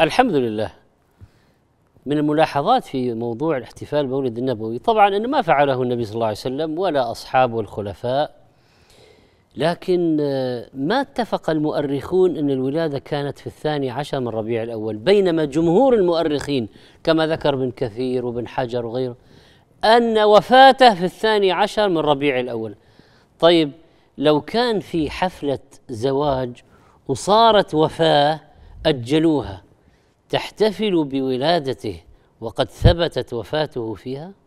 الحمد لله من الملاحظات في موضوع الاحتفال بمولد النبوي طبعا أنه ما فعله النبي صلى الله عليه وسلم ولا أصحابه الخلفاء لكن آه، ما اتفق المؤرخون أن الولادة كانت في الثاني عشر من ربيع الأول بينما جمهور المؤرخين كما ذكر ابن كثير وابن حجر وغيره أن وفاته في الثاني عشر من ربيع الأول طيب لو كان في حفلة زواج وصارت وفاة أجلوها تحتفل بولادته وقد ثبتت وفاته فيها